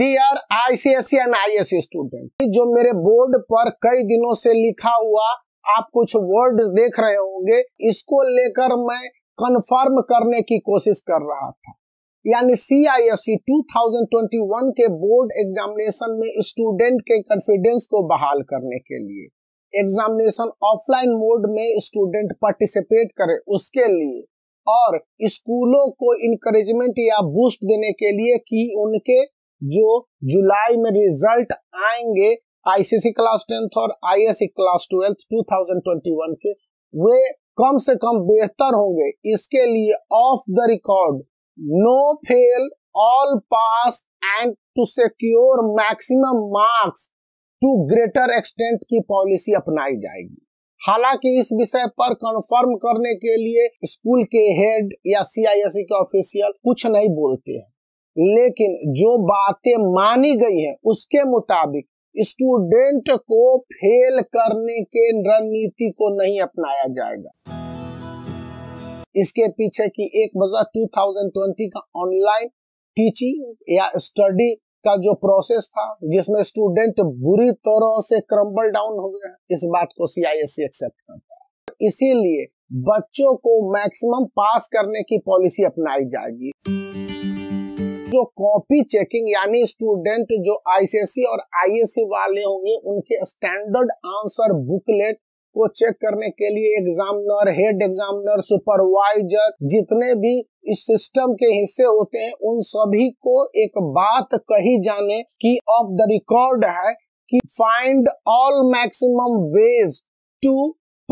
dear ICSE and I ISC student जो मेरे board पर कई दिनों से लिखा हुआ आप कुछ वर्ड देख रहे होंगे इसको लेकर मैं कंफर्म करने की कोशिश कर रहा था यानी C I S C two thousand twenty one के बोर्ड एग्जामिनेशन में स्टूडेंट के कॉन्फिडेंस को बहाल करने के लिए एग्जामिनेशन ऑफलाइन मोड में स्टूडेंट पार्टिसिपेट करे उसके लिए और स्कूलों को इनकरेजमेंट या बूस्ट देने के लिए कि उनके जो जुलाई में रिजल्ट आएंगे आईसीसी क्लास टेंथ और आईएससी क्लास ट्वेल्थ 2021 के वे कम से कम बेहतर होंगे इसके लिए off the record no fail all pass and to secure maximum marks to greater extent की पॉलिसी अपनाई जाएगी हालांकि इस विषय पर कंफर्म करने के लिए स्कूल के हेड या सीआईएससी e के ऑफिशियल कुछ नहीं बोलते हैं लेकिन जो बातें मानी गई हैं उसके मुताबिक स्टूडेंट को फेल करने के रणनीति को नहीं अपनाया जाएगा इसके पीछे की एक वजह 2020 का ऑनलाइन टीचिंग या स्टडी का जो प्रोसेस था जिसमें स्टूडेंट बुरी तरह से क्रम्बल डाउन हो गया इस बात को सीआईएससी एक्सेप्ट करता है इसीलिए बच्चों को मैक्सिमम पास करने की पॉलिसी अपनाई जाएगी जो कॉपी चेकिंग यानी स्टूडेंट जो आईसीएससी और आईएससी वाले होंगे उनके स्टैंडर्ड आंसर बुकलेट को चेक करने के लिए एग्जामिनर हेड एग्जामिनर सुपरवाइजर जितने भी इस सिस्टम के हिस्से होते हैं उन सभी को एक बात कही जाने की ऑफ द रिकॉर्ड है कि find all maximum ways to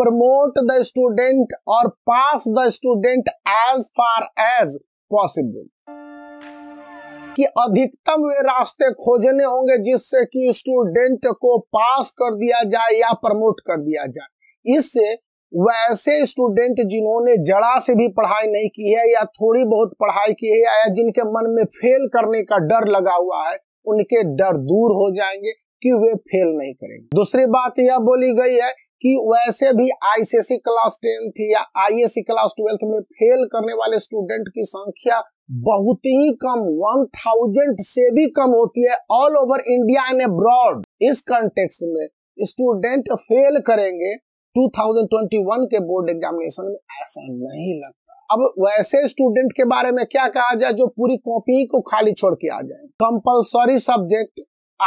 promote the student और pass the student as far as possible कि अधिकतम वे रास्ते खोजने होंगे जिससे कि स्टूडेंट को पास कर दिया जाए या प्रमोट कर दिया जाए इससे वैसे स्टूडेंट जिन्होंने जड़ा से भी पढ़ाई नहीं की है या थोड़ी बहुत पढ़ाई की है या जिनके मन में फेल करने का डर लगा हुआ है उनके डर दूर हो जाएंगे कि वे फेल नहीं करेंगे दूसरी बात यह बोली गई है कि वैसे भी आईसीएससी क्लास e टेंथ या आईएससी क्लास ट्वेल्थ में फेल करने वाले स्टूडेंट की संख्या बहुत ही कम वन थाउजेंड से भी कम होती है all over India and abroad इस कंटेक्स्ट में स्टूडेंट फेल करेंगे 2021 के बोर्ड एग्जामिनेशन में ऐसा नहीं लगता अब वैसे स्टूडेंट के बारे में क्या कहा जाए जो पूरी कॉपी को खाली छोड़ के आ जाए compulsory subject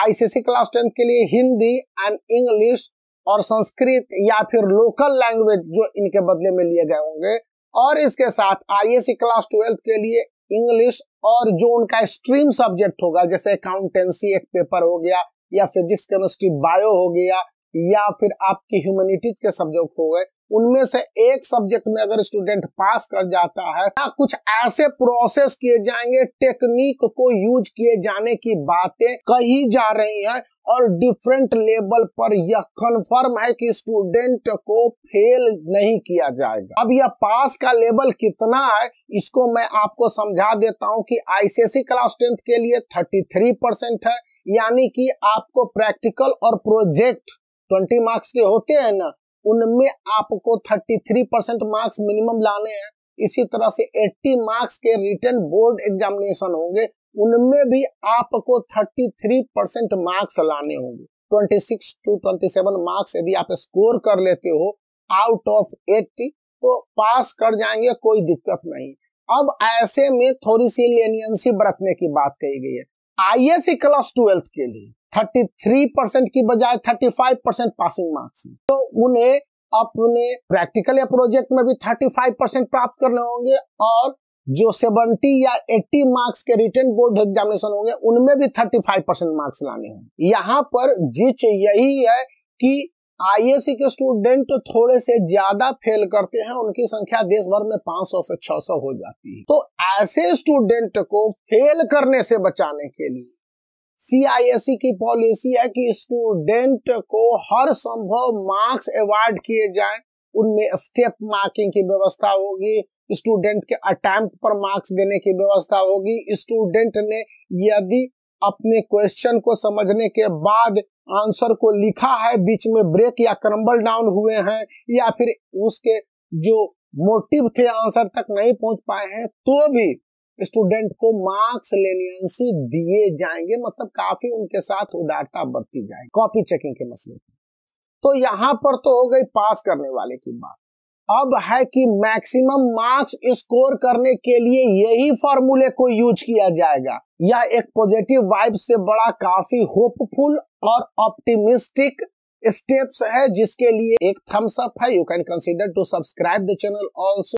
ICC class tenth के लिए हिंदी एंड इंग्लिश और संस्कृत या फिर लोकल लैंग्वेज जो इनके बदले में लिए गए होंगे और इसके साथ आईएससी क्लास ट्वेल्थ के लिए इंग्लिश और जो उनका स्ट्रीम सब्जेक्ट होगा जैसे अकाउंटेंसी एक पेपर हो गया या फिजिक्स केमिस्ट्री बायो हो गया या फिर आपकी ह्यूमैनिटीज के सब्जेक्ट हो गए उनमें से एक सब्जेक्ट में अगर स्टूडेंट पास कर जाता है या कुछ ऐसे प्रोसेस किए जाएंगे टेक्निक को यूज किए जाने की बातें कही जा रही हैं और डिफरेंट लेवल पर यह कन्फर्म है कि स्टूडेंट को फेल नहीं किया जाएगा अब यह पास का लेवल कितना है इसको मैं आपको समझा देता हूं कि आईसीएसई क्लास टेंथ के लिए 33 परसेंट है यानी कि आपको प्रैक्टिकल और प्रोजेक्ट 20 मार्क्स के होते हैं ना उनमें आपको 33 परसेंट मार्क्स मिनिमम लाने हैं इसी तरह से 80 मार्क्स के रिटर्न बोर्ड एग्जामिनेशन होंगे उनमें भी आपको 33 परसेंट मार्क्स लाने होंगे 26 टू 27 मार्क्स यदि आप स्कोर कर लेते हो आउट ऑफ 80 तो पास कर जाएंगे कोई दिक्कत नहीं अब ऐसे में थोड़ी सी लेनियंसी बरतने की बात कही गई है आई एस क्लास ट्वेल्थ के लिए 33 की बजाय 35 पासिंग मार्क्स तो उन्हें अपने प्रैक्टिकल या प्रोजेक्ट में भी 35 प्राप्त करने होंगे और जो 70 या 80 मार्क्स के रिटर्न बोर्ड एग्जामिनेशन होंगे उनमें भी 35 मार्क्स लाने होंगे यहाँ पर जिच यही है कि आई के स्टूडेंट तो थोड़े से ज्यादा फेल करते हैं उनकी संख्या देश भर में 500 से 600 हो जाती है तो ऐसे स्टूडेंट को फेल करने से बचाने के लिए सीआईएसई e की पॉलिसी है कि स्टूडेंट को हर संभव मार्क्स अवार्ड किए जाएं उनमें स्टेप मार्किंग की व्यवस्था होगी स्टूडेंट के अटैम्प्ट पर मार्क्स देने की व्यवस्था होगी स्टूडेंट ने यदि अपने क्वेश्चन को समझने के बाद आंसर को लिखा है बीच में ब्रेक या क्रम्बल डाउन हुए हैं या फिर उसके जो मोटिव थे आंसर तक नहीं पहुंच पाए हैं तो भी स्टूडेंट को मार्क्स लेनियंसी दिए जाएंगे मतलब काफी उनके साथ उदारता बरती जाएगी कॉपी चेकिंग के मसले तो यहां पर तो हो गई पास करने वाले की बात अब है कि मैक्सिमम मार्क्स स्कोर करने के लिए यही फॉर्मूले को यूज किया जाएगा यह एक पॉजिटिव वाइब से बड़ा काफी होपफुल और ऑप्टिमिस्टिक स्टेप्स है जिसके लिए एक थम्स अप है you can consider to subscribe the channel also